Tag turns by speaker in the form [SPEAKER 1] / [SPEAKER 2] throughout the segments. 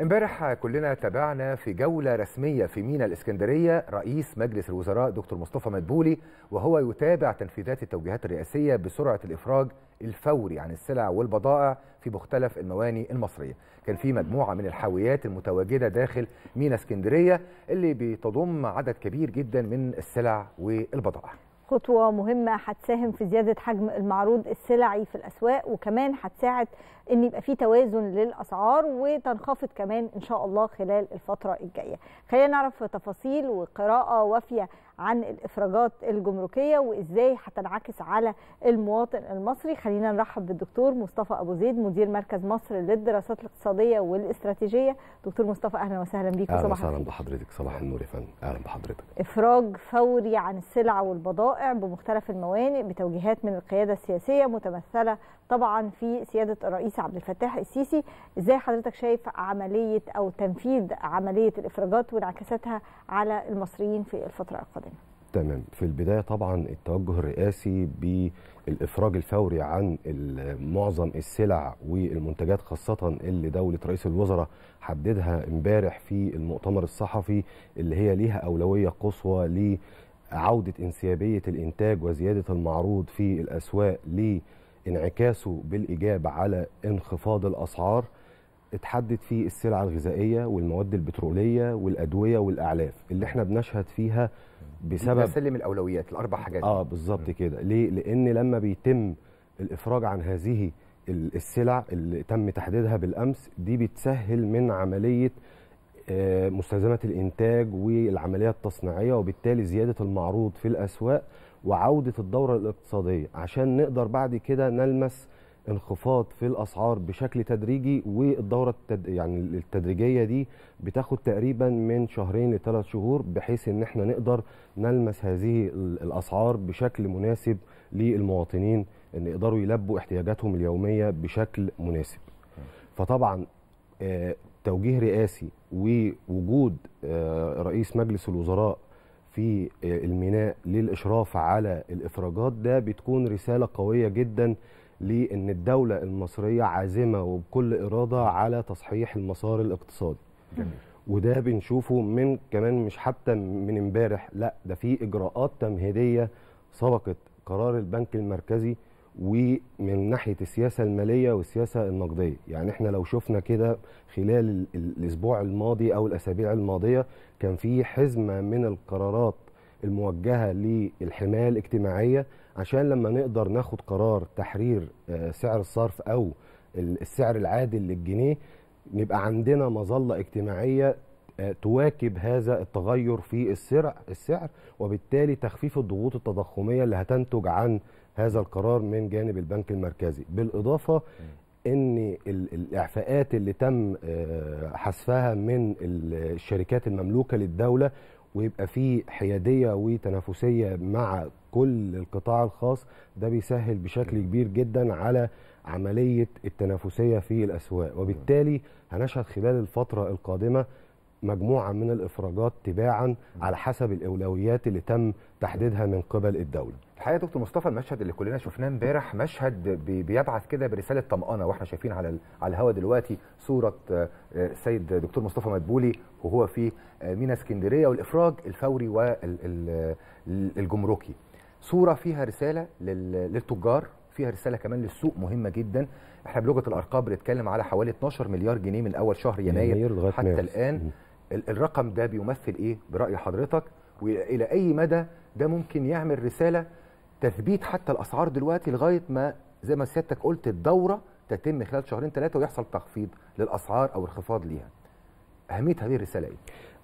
[SPEAKER 1] امبارح كلنا تابعنا في جولة رسمية في مينا الإسكندرية رئيس مجلس الوزراء دكتور مصطفى مدبولي وهو يتابع تنفيذات التوجيهات الرئاسية بسرعة الإفراج الفوري عن السلع والبضائع في مختلف المواني المصرية كان في مجموعة من الحاويات المتواجدة داخل مينا اسكندرية اللي بتضم عدد كبير جدا من السلع والبضائع
[SPEAKER 2] خطوة مهمة هتساهم في زيادة حجم المعروض السلعي في الأسواق وكمان هتساعد ان يبقى في توازن للاسعار وتنخفض كمان ان شاء الله خلال الفتره الجايه خلينا نعرف تفاصيل وقراءه وافيه عن الافراجات الجمركيه وازاي هتنعكس على المواطن المصري خلينا نرحب بالدكتور مصطفى ابو زيد مدير مركز مصر للدراسات الاقتصاديه والاستراتيجيه دكتور مصطفى اهلا وسهلا بيك اهلا وسهلا
[SPEAKER 3] بحضرتك صباح النور يا فندم اهلا بحضرتك
[SPEAKER 2] افراج فوري عن السلع والبضائع بمختلف الموانئ بتوجيهات من القياده السياسيه متمثله طبعا في سياده الرئيس عبد الفتاح السيسي ازاي حضرتك شايف عمليه او تنفيذ عمليه الافراجات وانعكاساتها على المصريين في الفتره القادمه
[SPEAKER 3] تمام في البدايه طبعا التوجه الرئاسي بالافراج الفوري عن معظم السلع والمنتجات خاصه اللي دوله رئيس الوزراء حددها امبارح في المؤتمر الصحفي اللي هي ليها اولويه قصوى لعوده انسيابية الإنتاج وزيادة المعروض في الأسواق انعكاسه بالإيجاب على انخفاض الأسعار اتحدد فيه السلع الغذائية والمواد البترولية والأدوية والأعلاف اللي احنا بنشهد فيها بسبب سلم الأولويات الأربع حاجات اه بالظبط كده ليه؟ لأن لما بيتم الإفراج عن هذه السلع اللي تم تحديدها بالأمس دي بتسهل من عملية آه، مستلزمات الإنتاج والعملية التصنيعية وبالتالي زيادة المعروض في الأسواق وعوده الدوره الاقتصاديه عشان نقدر بعد كده نلمس انخفاض في الاسعار بشكل تدريجي والدوره التد... يعني التدريجيه دي بتاخد تقريبا من شهرين لثلاث شهور بحيث ان احنا نقدر نلمس هذه الاسعار بشكل مناسب للمواطنين ان يقدروا يلبوا احتياجاتهم اليوميه بشكل مناسب. فطبعا آه، توجيه رئاسي ووجود آه، رئيس مجلس الوزراء في آه، الميناء للإشراف على الإفراجات ده بتكون رسالة قوية جدا لأن الدولة المصرية عازمة وبكل إرادة على تصحيح المسار الاقتصادي جميل. وده بنشوفه من كمان مش حتى من امبارح لا ده في إجراءات تمهيدية سبقت قرار البنك المركزي ومن ناحيه السياسه الماليه والسياسه النقديه يعني احنا لو شفنا كده خلال الاسبوع الماضي او الاسابيع الماضيه كان في حزمه من القرارات الموجهه للحمايه الاجتماعيه عشان لما نقدر ناخد قرار تحرير آه، سعر الصرف او السعر العادل للجنيه نبقى عندنا مظله اجتماعيه آه، تواكب هذا التغير في السعر وبالتالي تخفيف الضغوط التضخميه اللي هتنتج عن هذا القرار من جانب البنك المركزي بالاضافه ان الاعفاءات اللي تم آه، حذفها من الشركات المملوكه للدوله ويبقى في حياديه وتنافسيه مع كل القطاع الخاص ده بيسهل بشكل كبير جدا على عمليه التنافسيه في الاسواق وبالتالي هنشهد خلال الفتره القادمه مجموعه من الافراجات تباعا على حسب الاولويات اللي تم تحديدها من قبل الدوله. الحقيقه يا
[SPEAKER 1] دكتور مصطفى المشهد اللي كلنا شفناه امبارح مشهد بيبعث كده برساله طمانه واحنا شايفين على الهواء دلوقتي صوره السيد آه، دكتور مصطفى مدبولي وهو في آه، مينا اسكندريه والافراج الفوري والجمركي. صوره فيها رساله للتجار فيها رساله كمان للسوق مهمه جدا احنا بلغه الارقام بنتكلم على حوالي 12 مليار جنيه من اول شهر يناير, يناير حتى مارس. الان الرقم ده بيمثل ايه براي حضرتك والى اي مدى ده ممكن يعمل رساله تثبيت حتى الاسعار دلوقتي لغايه ما زي ما سيادتك قلت الدوره تتم خلال شهرين ثلاثه ويحصل تخفيض للاسعار او انخفاض ليها
[SPEAKER 3] اهميه هذه الرساله ايه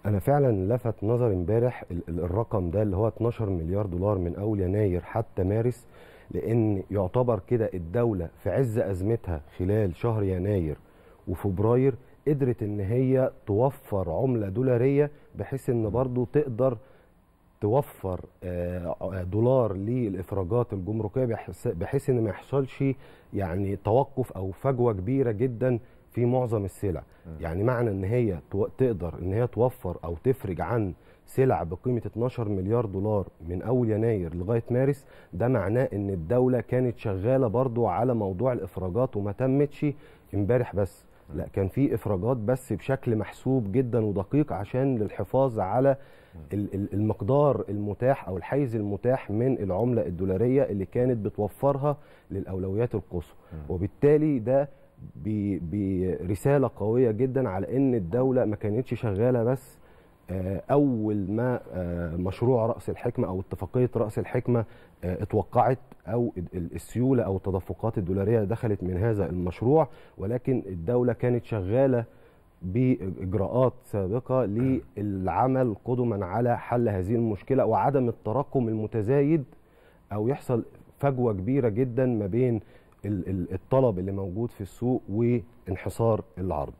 [SPEAKER 3] انا فعلا لفت نظري امبارح الرقم ده اللي هو 12 مليار دولار من اول يناير حتى مارس لان يعتبر كده الدوله في عز ازمتها خلال شهر يناير وفبراير قدرت ان هي توفر عمله دولاريه بحيث ان برضو تقدر توفر آه، دولار للافراجات الجمركيه بحيث ان ما يحصلش يعني توقف او فجوه كبيره جدا في معظم السلع يعني معنى ان هي تقدر ان هي توفر او تفرج عن سلع بقيمه 12 مليار دولار من اول يناير لغايه مارس ده معناه ان الدوله كانت شغاله برضو على موضوع الافراجات وما تمتش امبارح بس لا كان في إفراجات بس بشكل محسوب جدا ودقيق عشان للحفاظ على المقدار المتاح أو الحيز المتاح من العملة الدولارية اللي كانت بتوفرها للأولويات القصوى وبالتالي ده برسالة قوية جدا على أن الدولة ما كانتش شغالة بس آه، اول ما آه، مشروع راس الحكمه او اتفاقيه راس الحكمه آه، اتوقعت او السيوله او التدفقات الدولاريه دخلت من هذا المشروع ولكن الدوله كانت شغاله باجراءات سابقه للعمل قدما على حل هذه المشكله وعدم التراكم المتزايد او يحصل فجوه كبيره جدا ما بين الطلب اللي موجود في السوق وانحصار العرض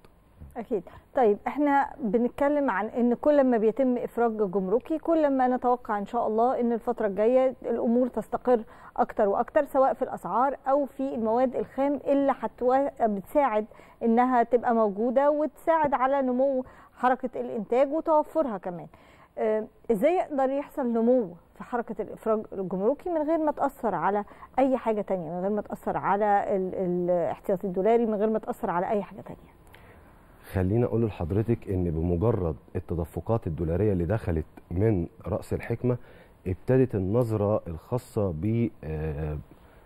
[SPEAKER 2] اكيد طيب احنا بنتكلم عن ان كل ما بيتم افراج جمركي كل ما نتوقع ان شاء الله ان الفتره الجايه الامور تستقر اكتر واكتر سواء في الاسعار او في المواد الخام اللي حتوا... بتساعد انها تبقى موجوده وتساعد على نمو حركه الانتاج وتوفرها كمان آه، ازاي يقدر يحصل نمو في حركه الافراج الجمركي من غير ما تاثر على اي حاجه تانية من غير ما تاثر على الاحتياطي الدولاري من غير ما تاثر على اي حاجه تانية
[SPEAKER 3] خلينا اقول لحضرتك ان بمجرد التدفقات الدولاريه اللي دخلت من راس الحكمه ابتدت النظره الخاصه ب آه،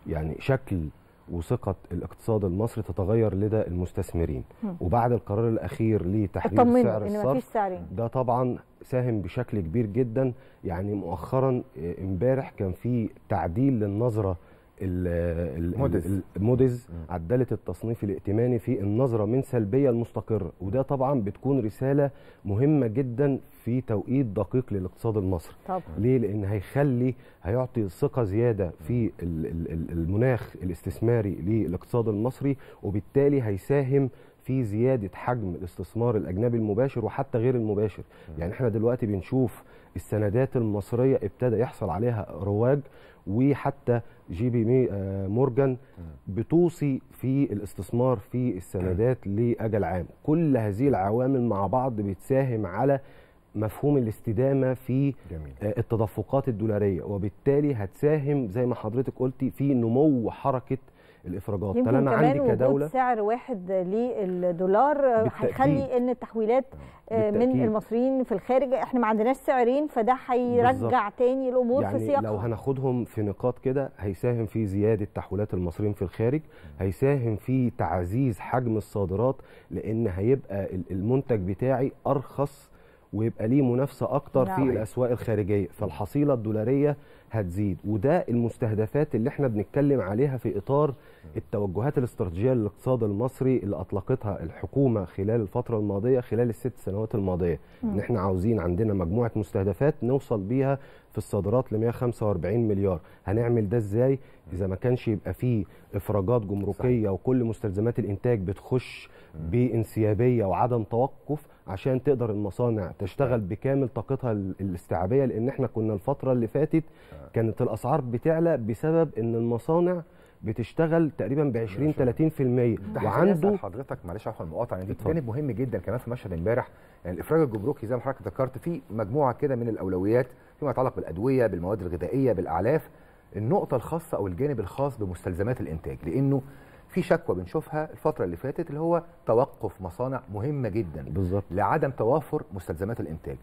[SPEAKER 3] يعني شكل وثقه الاقتصاد المصري تتغير لدى المستثمرين وبعد القرار الاخير لتحرير سعر الصرف ده طبعا ساهم بشكل كبير جدا يعني مؤخرا آه، امبارح كان في تعديل للنظره المودز عداله التصنيف الائتماني في النظره من سلبيه لمستقره وده طبعا بتكون رساله مهمه جدا في توقيت دقيق للاقتصاد المصري طبعا. ليه لان هيخلي هيعطي ثقه زياده في المناخ الاستثماري للاقتصاد المصري وبالتالي هيساهم في زياده حجم الاستثمار الاجنبي المباشر وحتى غير المباشر يعني احنا دلوقتي بنشوف السندات المصريه ابتدى يحصل عليها رواج وحتى جي بي آه، مورجان بتوصي في الاستثمار في السندات لاجل عام كل هذه العوامل مع بعض بتساهم على مفهوم الاستدامه في جميل. آه، التدفقات الدولاريه وبالتالي هتساهم زي ما حضرتك قلتي في نمو حركه الافراجات طالما انا عندي كدوله سعر
[SPEAKER 2] واحد للدولار هيخلي ان التحويلات آه، من المصريين في الخارج احنا ما عندناش سعرين فده هيرجع تاني الامور يعني في سياقها لو
[SPEAKER 3] هناخدهم في نقاط كده هيساهم في زياده تحويلات المصريين في الخارج هيساهم في تعزيز حجم الصادرات لان هيبقى المنتج بتاعي ارخص ويبقى ليه منافسه اكتر في نعم. الاسواق الخارجيه فالحصيله الدولاريه هتزيد وده المستهدفات اللي احنا بنتكلم عليها في اطار التوجهات الاستراتيجيه للاقتصاد المصري اللي اطلقتها الحكومه خلال الفتره الماضيه خلال الست سنوات الماضيه ان احنا عاوزين عندنا مجموعه مستهدفات نوصل بيها في الصادرات ل 145 مليار هنعمل ده ازاي اذا ما كانش يبقى فيه افراجات جمركيه وكل مستلزمات الانتاج بتخش بانسيابيه وعدم توقف عشان تقدر المصانع تشتغل بكامل طاقتها الاستيعابيه لان احنا كنا الفتره اللي فاتت آه. كانت الاسعار بتعلى بسبب ان المصانع بتشتغل تقريبا ب 20 30% وعنده
[SPEAKER 1] حضرتك معلش عفوا المقاطعه يعني دي جانب
[SPEAKER 3] مهم جدا كمان في
[SPEAKER 1] مشهد امبارح يعني الافراج الجمركي زي ما حضرتك ذكرت في مجموعه كده من الاولويات فيما يتعلق بالادويه بالمواد الغذائيه بالاعلاف النقطه الخاصه او الجانب الخاص بمستلزمات الانتاج لانه في شكوى بنشوفها الفتره اللي فاتت اللي هو توقف مصانع مهمه جدا بالظبط لعدم توافر مستلزمات الانتاج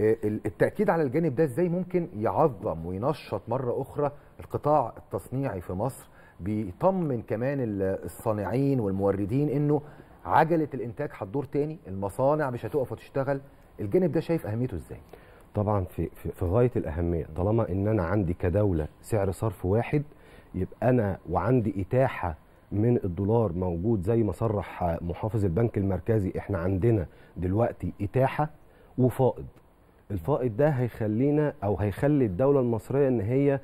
[SPEAKER 1] آه، التاكيد على الجانب ده ازاي ممكن يعظم وينشط مره اخرى القطاع التصنيعي في مصر بيطمن كمان الصانعين والموردين انه عجله الانتاج هتدور تاني المصانع مش هتقف وتشتغل الجانب ده شايف اهميته
[SPEAKER 3] ازاي طبعا في في غايه الاهميه طالما ان انا عندي كدوله سعر صرف واحد يبقى انا وعندي اتاحه من الدولار موجود زي ما صرح محافظ البنك المركزي احنا عندنا دلوقتي اتاحه وفائض الفائض ده هيخلينا او هيخلي الدوله المصريه ان هي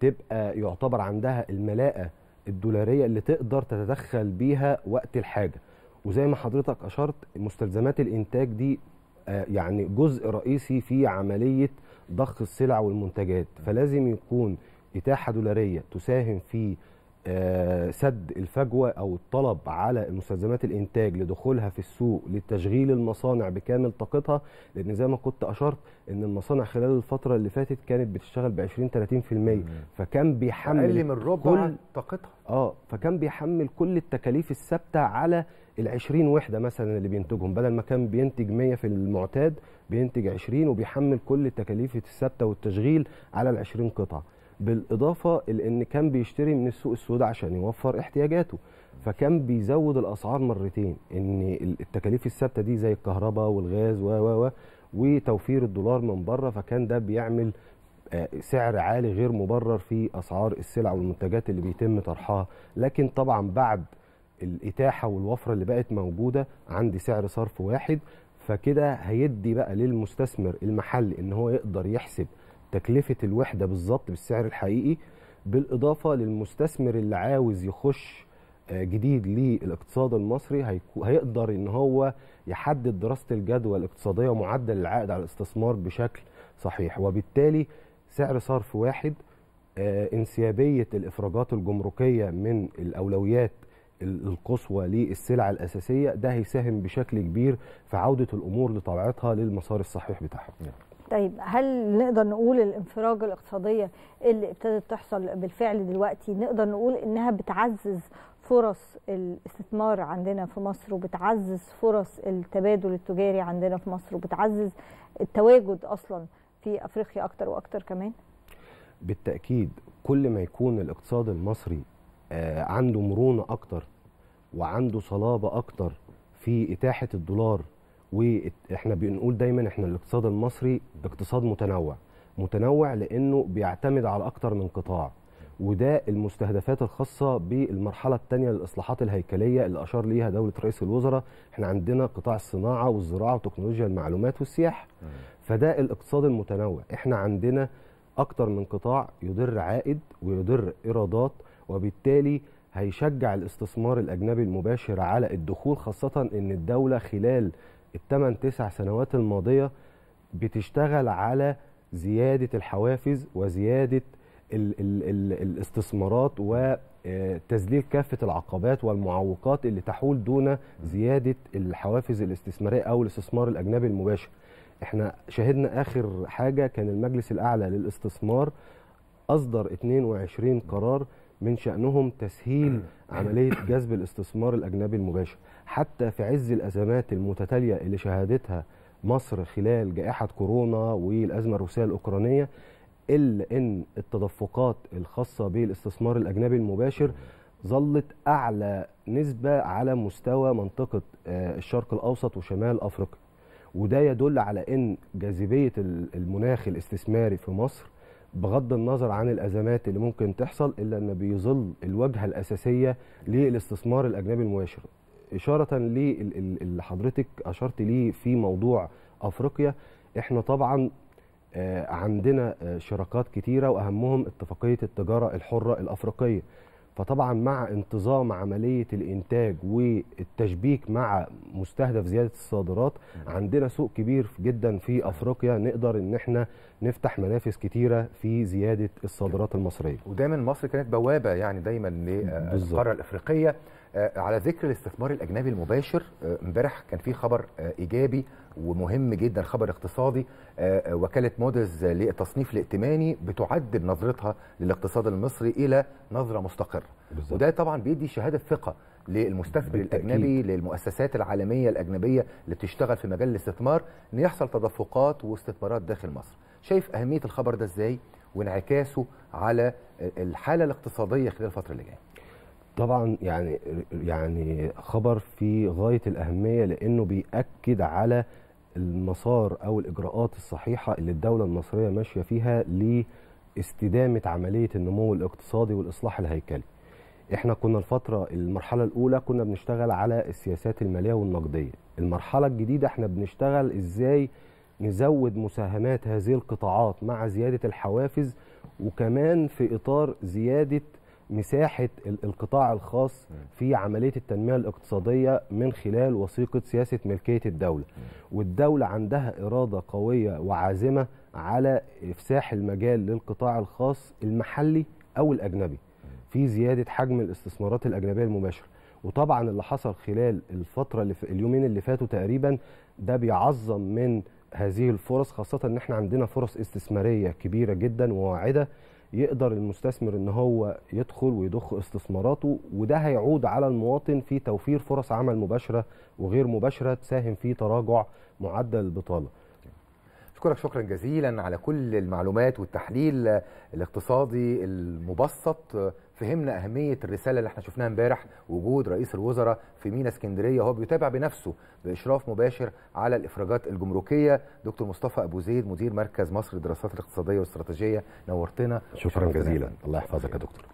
[SPEAKER 3] تبقى يعتبر عندها الملاءه الدولاريه اللي تقدر تتدخل بيها وقت الحاجه وزي ما حضرتك اشرت مستلزمات الانتاج دي آه، يعني جزء رئيسي في عمليه ضخ السلع والمنتجات فلازم يكون اتاحه دولاريه تساهم في آه، سد الفجوه او الطلب على مستلزمات الانتاج لدخولها في السوق لتشغيل المصانع بكامل طاقتها لان زي ما كنت اشرت ان المصانع خلال الفتره اللي فاتت كانت بتشتغل ب 20 30% فكان بيحمل من ربع كل... طاقتها اه فكان بيحمل كل التكاليف الثابته على ال 20 وحده مثلا اللي بينتجهم بدل ما كان بينتج 100 في المعتاد بينتج 20 وبيحمل كل التكاليف الثابته والتشغيل على ال 20 قطعه بالاضافه لان كان بيشتري من السوق السوداء عشان يوفر احتياجاته فكان بيزود الاسعار مرتين ان التكاليف الثابته دي زي الكهرباء والغاز و و وتوفير الدولار من بره فكان ده بيعمل آه، سعر عالي غير مبرر في اسعار السلع والمنتجات اللي بيتم طرحها لكن طبعا بعد الاتاحه والوفره اللي بقت موجوده عندي سعر صرف واحد فكده هيدي بقى للمستثمر المحلي ان هو يقدر يحسب تكلفه الوحده بالظبط بالسعر الحقيقي بالاضافه للمستثمر اللي عاوز يخش آه، جديد للاقتصاد المصري هيقدر ان هو يحدد دراسه الجدوى الاقتصاديه ومعدل العائد على الاستثمار بشكل صحيح وبالتالي سعر صرف واحد آه، انسيابيه الافراجات الجمركيه من الاولويات القصوى للسلع الاساسيه ده هيساهم بشكل كبير في عوده الامور لطبيعتها للمسار الصحيح بتاعها. نعم.
[SPEAKER 2] طيب هل نقدر نقول الانفراج الاقتصادية اللي ابتدت تحصل بالفعل دلوقتي نقدر نقول انها بتعزز فرص الاستثمار عندنا في مصر وبتعزز فرص التبادل التجاري عندنا في مصر وبتعزز التواجد اصلا في افريقيا اكتر واكتر كمان
[SPEAKER 3] بالتاكيد كل ما يكون الاقتصاد المصري آه، عنده مرونه اكتر وعنده صلابه اكتر في اتاحه الدولار واحنا بنقول دايما احنا الاقتصاد المصري اقتصاد متنوع متنوع لانه بيعتمد على اكتر من قطاع وده المستهدفات الخاصة بالمرحلة الثانية للإصلاحات الهيكلية اللي أشار ليها دولة رئيس الوزراء احنا عندنا قطاع الصناعة والزراعة وتكنولوجيا المعلومات والسياحة فده الاقتصاد المتنوع احنا عندنا أكتر من قطاع يدر عائد ويدر إيرادات وبالتالي هيشجع الاستثمار الأجنبي المباشر على الدخول خاصة أن الدولة خلال الثمان تسع سنوات الماضيه بتشتغل على زياده الحوافز وزياده الـ الـ الـ الاستثمارات وتذليل آه، كافه العقبات والمعوقات اللي تحول دون زياده الحوافز الاستثماريه او الاستثمار الاجنبي المباشر. احنا شهدنا اخر حاجه كان المجلس الاعلى للاستثمار اصدر 22 قرار من شانهم تسهيل عمليه جذب الاستثمار الاجنبي المباشر. حتى في عز الأزمات المتتالية اللي شهدتها مصر خلال جائحة كورونا والأزمة الروسية الأوكرانية إلا أن التدفقات الخاصة بالاستثمار الأجنبي المباشر ظلت أعلى نسبة على مستوى منطقة آه، الشرق الأوسط وشمال أفريقيا وده يدل على أن جاذبية المناخ الاستثماري في مصر بغض النظر عن الأزمات اللي ممكن تحصل إلا أن بيظل الوجهة الأساسية للاستثمار الأجنبي المباشر اشاره للي حضرتك اشرت ليه في موضوع افريقيا احنا طبعا آه، عندنا آه، شراكات كتيره واهمهم اتفاقيه التجاره الحره الافريقيه فطبعا مع انتظام عمليه الانتاج والتشبيك مع مستهدف زياده الصادرات عندنا سوق كبير جدا في افريقيا نقدر ان احنا نفتح منافس كتيره في زياده الصادرات المصريه
[SPEAKER 1] ودايما مصر كانت بوابه يعني دايما للقاره آه، الافريقيه آه، على ذكر الاستثمار الاجنبي المباشر آه، امبارح كان في خبر آه، ايجابي ومهم جدا خبر اقتصادي وكاله مودز للتصنيف الائتماني بتعدل نظرتها للاقتصاد المصري الى نظره مستقره بالزبط. وده طبعا بيدي شهاده ثقه للمستثمر الاجنبي للمؤسسات العالميه الاجنبيه اللي بتشتغل في مجال الاستثمار ان يحصل تدفقات واستثمارات داخل مصر شايف اهميه الخبر ده ازاي وانعكاسه على الحاله الاقتصاديه خلال الفتره اللي جايه
[SPEAKER 3] طبعا يعني يعني خبر في غايه الاهميه لانه بياكد على المسار او الاجراءات الصحيحه اللي الدوله المصريه ماشيه فيها لاستدامه عمليه النمو الاقتصادي والاصلاح الهيكلي. احنا كنا الفتره المرحله الاولى كنا بنشتغل على السياسات الماليه والنقديه، المرحله الجديده احنا بنشتغل ازاي نزود مساهمات هذه القطاعات مع زياده الحوافز وكمان في اطار زياده مساحه القطاع الخاص في عمليه التنميه الاقتصاديه من خلال وثيقه سياسه ملكيه الدوله والدوله عندها اراده قويه وعازمه على افساح المجال للقطاع الخاص المحلي او الاجنبي في زياده حجم الاستثمارات الاجنبيه المباشره وطبعا اللي حصل خلال الفتره اللي في اليومين اللي فاتوا تقريبا ده بيعظم من هذه الفرص خاصه ان احنا عندنا فرص استثماريه كبيره جدا وواعده يقدر المستثمر ان هو يدخل ويضخ استثماراته وده هيعود على المواطن في توفير فرص عمل مباشره وغير مباشره تساهم في تراجع معدل البطاله. اشكرك شكرا جزيلا على كل المعلومات
[SPEAKER 1] والتحليل الاقتصادي المبسط فهمنا اهميه الرساله اللي احنا شفناها امبارح وجود رئيس الوزراء في مينا اسكندريه وهو بيتابع بنفسه باشراف مباشر على الافراجات الجمركيه دكتور مصطفى ابو زيد مدير مركز مصر للدراسات الاقتصاديه والاستراتيجيه نورتنا شكرا جزيلا الله يحفظك يا دكتور